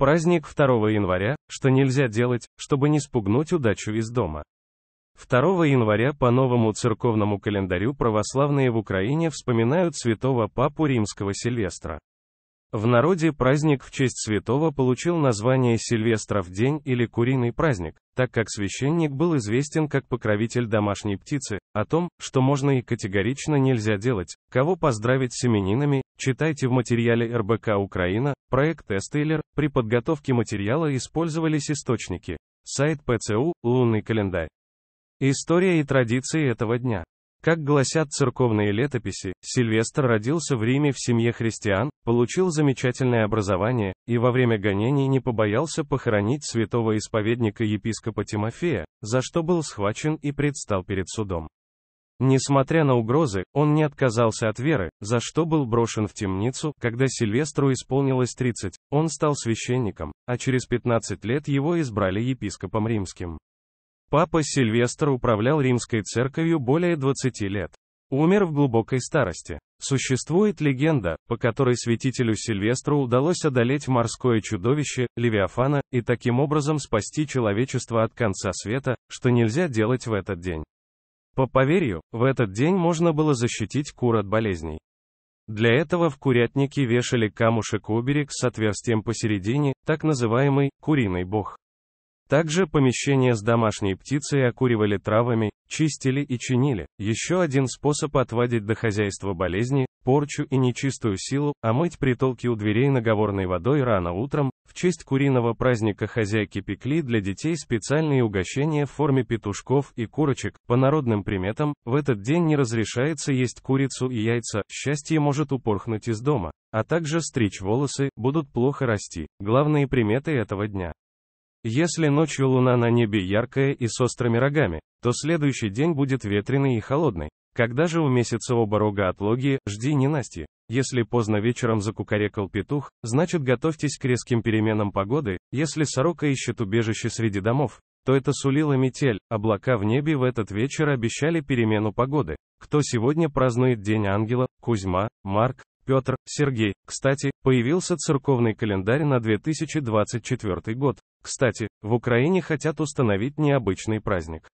Праздник 2 января, что нельзя делать, чтобы не спугнуть удачу из дома. 2 января по новому церковному календарю православные в Украине вспоминают святого папу римского Сильвестра. В народе праздник в честь святого получил название Сильвестров день или Куриный праздник, так как священник был известен как покровитель домашней птицы. О том, что можно и категорично нельзя делать, кого поздравить с именинами, читайте в материале РБК «Украина», проект «Эстейлер», при подготовке материала использовались источники. Сайт ПЦУ, лунный календарь. История и традиции этого дня. Как гласят церковные летописи, Сильвестр родился в Риме в семье христиан, получил замечательное образование, и во время гонений не побоялся похоронить святого исповедника епископа Тимофея, за что был схвачен и предстал перед судом. Несмотря на угрозы, он не отказался от веры, за что был брошен в темницу, когда Сильвестру исполнилось 30, он стал священником, а через 15 лет его избрали епископом римским. Папа Сильвестр управлял римской церковью более 20 лет. Умер в глубокой старости. Существует легенда, по которой святителю Сильвестру удалось одолеть морское чудовище, Левиафана, и таким образом спасти человечество от конца света, что нельзя делать в этот день. По поверью, в этот день можно было защитить кур от болезней. Для этого в курятнике вешали камушек оберег с отверстием посередине, так называемый «куриный бог». Также помещение с домашней птицей окуривали травами, чистили и чинили. Еще один способ отводить до хозяйства болезни, порчу и нечистую силу, а мыть притолки у дверей наговорной водой рано утром. В честь куриного праздника хозяйки пекли для детей специальные угощения в форме петушков и курочек. По народным приметам, в этот день не разрешается есть курицу и яйца, счастье может упорхнуть из дома, а также стричь волосы, будут плохо расти. Главные приметы этого дня. Если ночью луна на небе яркая и с острыми рогами, то следующий день будет ветреный и холодный. Когда же у месяца оба рога от логи, жди ненасти. Если поздно вечером закукарекал петух, значит готовьтесь к резким переменам погоды, если сорока ищет убежище среди домов, то это сулила метель, облака в небе в этот вечер обещали перемену погоды. Кто сегодня празднует День Ангела? Кузьма, Марк, Петр, Сергей. Кстати, появился церковный календарь на 2024 год. Кстати, в Украине хотят установить необычный праздник.